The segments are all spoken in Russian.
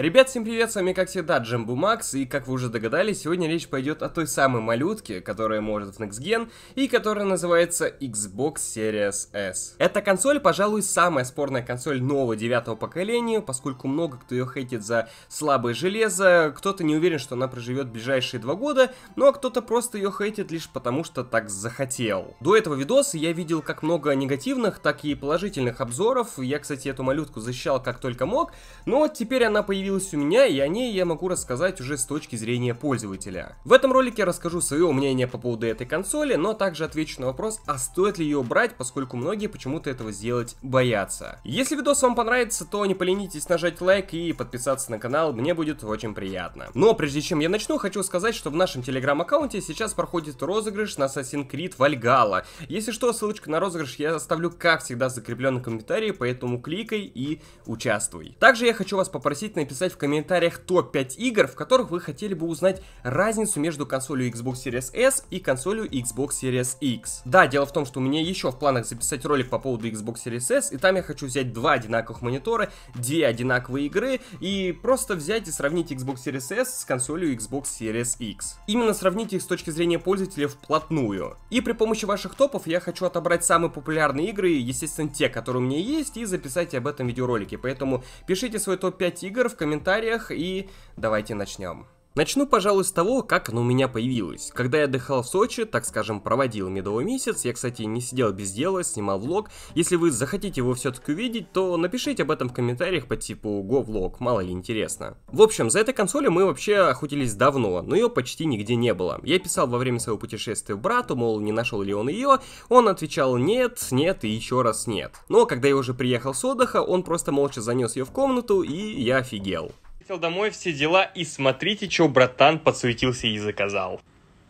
Ребят, всем привет, с вами как всегда Джембу Макс, и как вы уже догадались, сегодня речь пойдет о той самой малютке, которая может в Next Gen, и которая называется Xbox Series S. Эта консоль, пожалуй, самая спорная консоль нового девятого поколения, поскольку много кто ее хейтит за слабое железо, кто-то не уверен, что она проживет ближайшие два года, ну а кто-то просто ее хейтит лишь потому, что так захотел. До этого видоса я видел как много негативных, так и положительных обзоров, я, кстати, эту малютку защищал как только мог, но теперь она появилась появилась у меня, и о ней я могу рассказать уже с точки зрения пользователя. В этом ролике я расскажу свое мнение по поводу этой консоли, но также отвечу на вопрос, а стоит ли ее брать, поскольку многие почему-то этого сделать боятся. Если видос вам понравится, то не поленитесь нажать лайк и подписаться на канал, мне будет очень приятно. Но прежде чем я начну, хочу сказать, что в нашем телеграм-аккаунте сейчас проходит розыгрыш на Assassin's Creed Valhalla. Если что, ссылочку на розыгрыш я оставлю, как всегда, закреплен в комментарии, поэтому кликай и участвуй. Также я хочу вас попросить написать написать в комментариях топ-5 игр, в которых вы хотели бы узнать разницу между консолью Xbox Series S и консолью Xbox Series X. Да, дело в том, что у меня еще в планах записать ролик по поводу Xbox Series S, и там я хочу взять два одинаковых монитора, две одинаковые игры, и просто взять и сравнить Xbox Series S с консолью Xbox Series X. Именно сравнить их с точки зрения пользователя вплотную. И при помощи ваших топов я хочу отобрать самые популярные игры, естественно, те, которые у меня есть, и записать об этом видеоролике. Поэтому пишите свой топ-5 игр, в комментариях и давайте начнем. Начну, пожалуй, с того, как оно у меня появилось. Когда я отдыхал в Сочи, так скажем, проводил медовый месяц, я, кстати, не сидел без дела, снимал влог. Если вы захотите его все-таки увидеть, то напишите об этом в комментариях по типу GoVlog, мало ли интересно. В общем, за этой консолью мы вообще охотились давно, но ее почти нигде не было. Я писал во время своего путешествия брату, мол, не нашел ли он ее, он отвечал нет, нет и еще раз нет. Но когда я уже приехал с отдыха, он просто молча занес ее в комнату, и я офигел. Хотел домой все дела и смотрите, что братан подсуетился и заказал.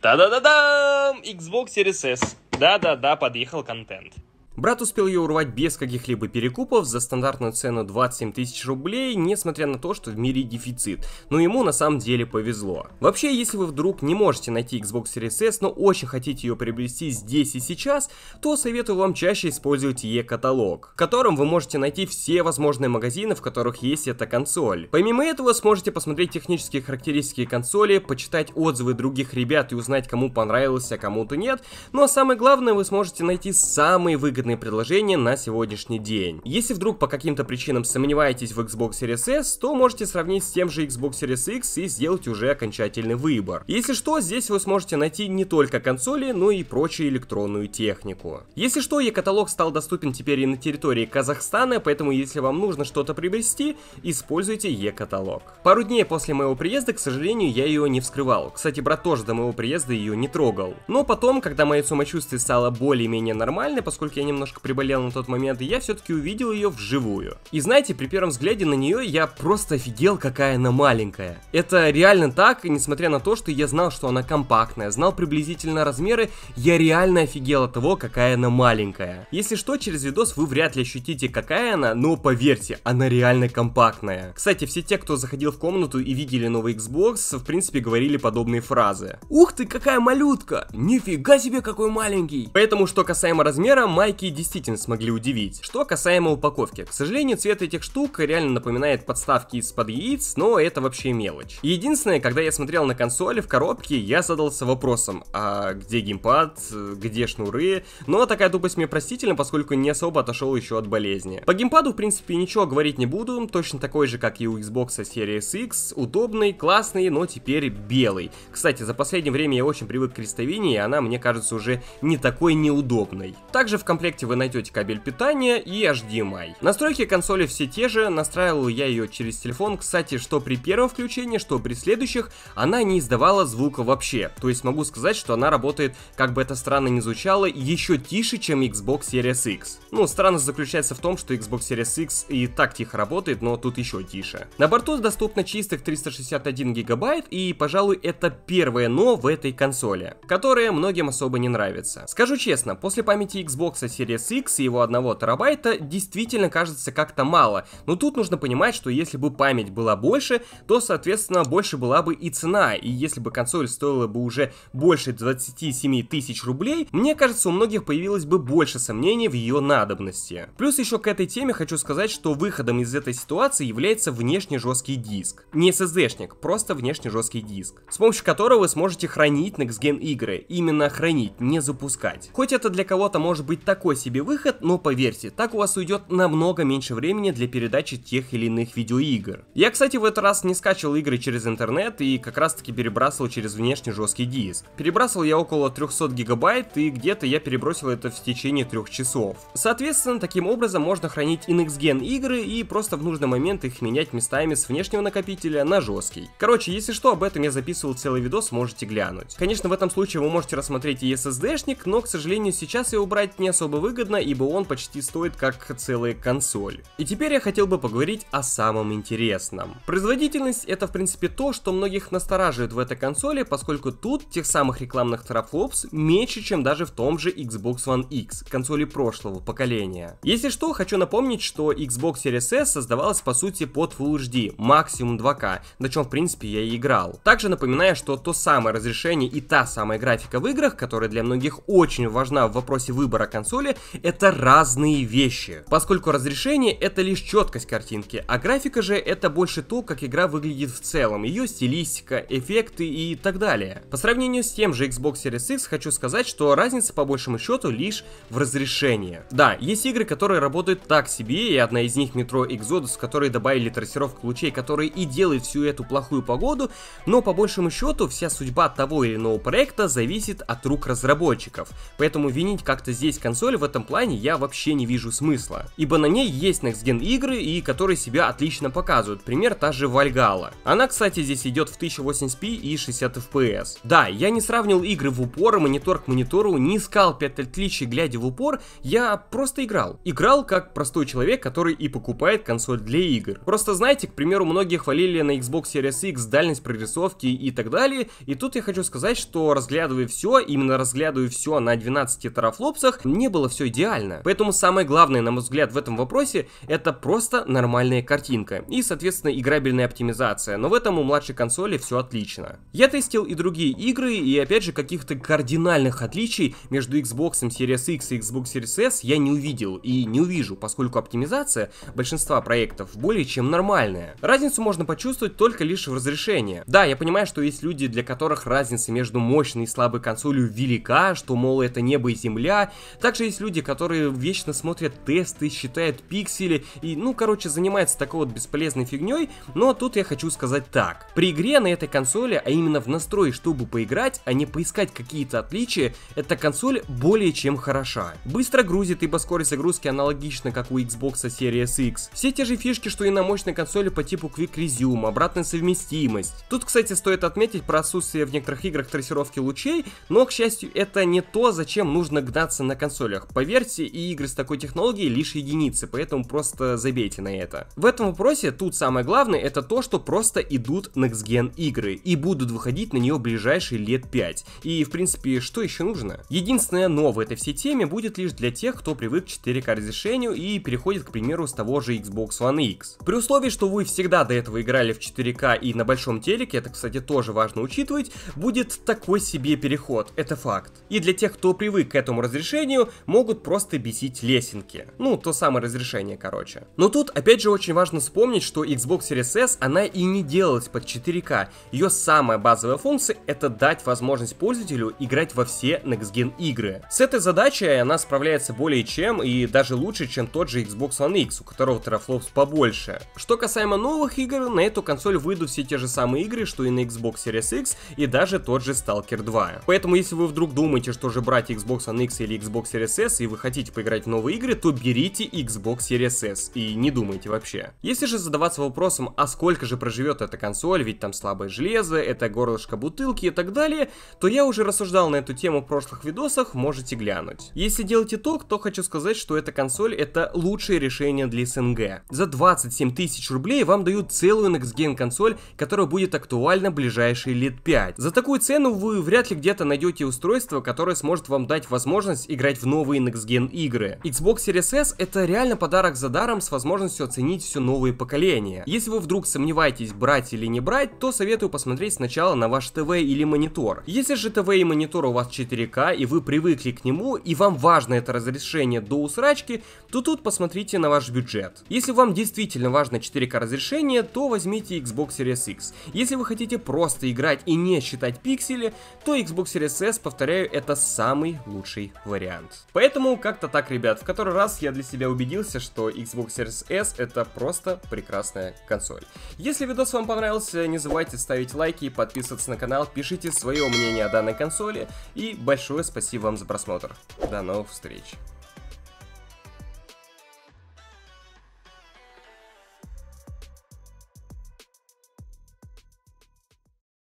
Та-да-да-дам! Xbox Series S. Да-да-да, подъехал контент. Брат успел ее урвать без каких-либо перекупов за стандартную цену 27 тысяч рублей, несмотря на то, что в мире дефицит. Но ему на самом деле повезло. Вообще, если вы вдруг не можете найти Xbox Series S, но очень хотите ее приобрести здесь и сейчас, то советую вам чаще использовать E-каталог, в котором вы можете найти все возможные магазины, в которых есть эта консоль. Помимо этого, сможете посмотреть технические характеристики консоли, почитать отзывы других ребят и узнать, кому понравилось, а кому-то нет. Ну а самое главное, вы сможете найти самые выгодные конкретные предложения на сегодняшний день. Если вдруг по каким-то причинам сомневаетесь в Xbox Series S, то можете сравнить с тем же Xbox Series X и сделать уже окончательный выбор. Если что, здесь вы сможете найти не только консоли, но и прочую электронную технику. Если что, e-каталог стал доступен теперь и на территории Казахстана, поэтому если вам нужно что-то приобрести, используйте e-каталог. Пару дней после моего приезда, к сожалению, я ее не вскрывал. Кстати, брат тоже до моего приезда ее не трогал. Но потом, когда мое самочувствие стало более-менее нормальное, поскольку я немного немножко приболел на тот момент, и я все-таки увидел ее вживую. И знаете, при первом взгляде на нее я просто офигел, какая она маленькая. Это реально так, несмотря на то, что я знал, что она компактная, знал приблизительно размеры, я реально офигел от того, какая она маленькая. Если что, через видос вы вряд ли ощутите, какая она, но поверьте, она реально компактная. Кстати, все те, кто заходил в комнату и видели новый Xbox, в принципе, говорили подобные фразы. Ух ты, какая малютка! Нифига себе, какой маленький! Поэтому, что касаемо размера, майки многие действительно смогли удивить. Что касаемо упаковки. К сожалению, цвет этих штук реально напоминает подставки из-под яиц, но это вообще мелочь. Единственное, когда я смотрел на консоли в коробке, я задался вопросом, а где геймпад, где шнуры? Но такая тупость мне простительна, поскольку не особо отошел еще от болезни. По геймпаду, в принципе, ничего говорить не буду, точно такой же, как и у Xbox Series X, удобный, классный, но теперь белый. Кстати, за последнее время я очень привык к крестовине, и она мне кажется уже не такой неудобной. Также в комплекте комплекте вы найдете кабель питания и HDMI. Настройки консоли все те же, настраивал я ее через телефон, кстати, что при первом включении, что при следующих, она не издавала звука вообще. То есть могу сказать, что она работает, как бы это странно ни звучало, еще тише, чем Xbox Series X. Ну, странность заключается в том, что Xbox Series X и так тихо работает, но тут еще тише. На борту доступно чистых 361 гигабайт, и, пожалуй, это первое но в этой консоли, которое многим особо не нравится. Скажу честно, после памяти Xbox Series Series X и его 1 терабайта действительно кажется как-то мало, но тут нужно понимать, что если бы память была больше, то, соответственно, больше была бы и цена, и если бы консоль стоила бы уже больше 27 тысяч рублей, мне кажется, у многих появилось бы больше сомнений в ее надобности. Плюс еще к этой теме хочу сказать, что выходом из этой ситуации является внешний жесткий диск. Не SSD-шник, просто внешний жесткий диск, с помощью которого вы сможете хранить Next Gen игры, именно хранить, не запускать. Хоть это для кого-то может быть такой такой себе выход, но поверьте, так у вас уйдет намного меньше времени для передачи тех или иных видеоигр. Я, кстати, в этот раз не скачивал игры через интернет и как раз таки перебрасывал через внешний жесткий диск. Перебрасывал я около 300 гигабайт и где-то я перебросил это в течение трех часов. Соответственно, таким образом можно хранить NXGen игры и просто в нужный момент их менять местами с внешнего накопителя на жесткий. Короче, если что, об этом я записывал целый видос, можете глянуть. Конечно, в этом случае вы можете рассмотреть и SSD-шник, но, к сожалению, сейчас я убрать не особо выгодно, ибо он почти стоит как целая консоль. И теперь я хотел бы поговорить о самом интересном. Производительность это в принципе то, что многих настораживает в этой консоли, поскольку тут тех самых рекламных терафлопс меньше, чем даже в том же Xbox One X, консоли прошлого поколения. Если что, хочу напомнить, что Xbox Series S создавалась по сути под Full HD, максимум 2К, на чем в принципе я и играл. Также напоминаю, что то самое разрешение и та самая графика в играх, которая для многих очень важна в вопросе выбора консоли, поле — это разные вещи, поскольку разрешение — это лишь четкость картинки, а графика же — это больше то, как игра выглядит в целом, ее стилистика, эффекты и так далее. По сравнению с тем же Xbox Series X хочу сказать, что разница по большему счету лишь в разрешении. Да, есть игры, которые работают так себе, и одна из них Metro Exodus, в которой добавили трассировку лучей, которые и делает всю эту плохую погоду, но по большему счету вся судьба того или иного проекта зависит от рук разработчиков. Поэтому винить как-то здесь консоль в этом плане я вообще не вижу смысла. Ибо на ней есть Next Gen игры, и которые себя отлично показывают. Пример та же Вальгала. Она, кстати, здесь идет в 1080p и 60 FPS. Да, я не сравнил игры в упор, монитор к монитору, не искал 5 отличий, глядя в упор, я просто играл. Играл как простой человек, который и покупает консоль для игр. Просто знаете, к примеру, многие хвалили на Xbox Series X дальность прорисовки и так далее, и тут я хочу сказать, что разглядывая все, именно разглядывая все на 12 терафлопсах, не было все идеально. Поэтому самое главное, на мой взгляд, в этом вопросе это просто нормальная картинка и, соответственно, играбельная оптимизация, но в этом у младшей консоли все отлично. Я тестил и другие игры, и опять же каких-то кардинальных отличий между Xbox Series X и Xbox Series S я не увидел и не увижу, поскольку оптимизация большинства проектов более чем нормальная. Разницу можно почувствовать только лишь в разрешении. Да, я понимаю, что есть люди, для которых разница между мощной и слабой консолью велика, что, мол, это небо и земля. Также есть есть люди, которые вечно смотрят тесты, считают пиксели и, ну, короче, занимаются такой вот бесполезной фигней, но тут я хочу сказать так. При игре на этой консоли, а именно в настрое, чтобы поиграть, а не поискать какие-то отличия, эта консоль более чем хороша. Быстро грузит, ибо скорость загрузки аналогична, как у Xbox Series X. Все те же фишки, что и на мощной консоли по типу Quick Resume, обратная совместимость. Тут, кстати, стоит отметить про отсутствие в некоторых играх трассировки лучей, но, к счастью, это не то, зачем нужно гнаться на консолях. Поверьте, и игры с такой технологией лишь единицы, поэтому просто забейте на это. В этом вопросе тут самое главное это то, что просто идут Next Gen игры и будут выходить на нее ближайшие лет 5. И в принципе, что еще нужно? Единственное новое этой всей теме будет лишь для тех, кто привык к 4К разрешению и переходит, к примеру, с того же Xbox One X. При условии, что вы всегда до этого играли в 4К и на большом телеке, это, кстати, тоже важно учитывать, будет такой себе переход, это факт. И для тех, кто привык к этому разрешению, могут просто бесить лесенки. Ну, то самое разрешение, короче. Но тут, опять же, очень важно вспомнить, что Xbox Series S, она и не делалась под 4К. Ее самая базовая функция — это дать возможность пользователю играть во все Next Gen игры. С этой задачей она справляется более чем и даже лучше, чем тот же Xbox One X, у которого терафлопс побольше. Что касаемо новых игр, на эту консоль выйдут все те же самые игры, что и на Xbox Series X, и даже тот же Stalker 2. Поэтому, если вы вдруг думаете, что же брать Xbox One X или Xbox Series S и вы хотите поиграть в новые игры, то берите Xbox Series S и не думайте вообще. Если же задаваться вопросом, а сколько же проживет эта консоль, ведь там слабое железо, это горлышко бутылки и так далее, то я уже рассуждал на эту тему в прошлых видосах, можете глянуть. Если делать итог, то хочу сказать, что эта консоль это лучшее решение для СНГ. За 27 тысяч рублей вам дают целую Next Gen консоль, которая будет актуальна ближайшие лет 5. За такую цену вы вряд ли где-то найдете устройство, которое сможет вам дать возможность играть в новые новые Next Gen игры. Xbox Series S это реально подарок за даром с возможностью оценить все новые поколения. Если вы вдруг сомневаетесь, брать или не брать, то советую посмотреть сначала на ваш ТВ или монитор. Если же ТВ и монитор у вас 4К и вы привыкли к нему и вам важно это разрешение до усрачки, то тут посмотрите на ваш бюджет. Если вам действительно важно 4К разрешение, то возьмите Xbox Series X. Если вы хотите просто играть и не считать пиксели, то Xbox Series S, повторяю, это самый лучший вариант. Поэтому как-то так, ребят, в который раз я для себя убедился, что Xbox Series S это просто прекрасная консоль. Если видос вам понравился, не забывайте ставить лайки, подписываться на канал, пишите свое мнение о данной консоли и большое спасибо вам за просмотр. До новых встреч!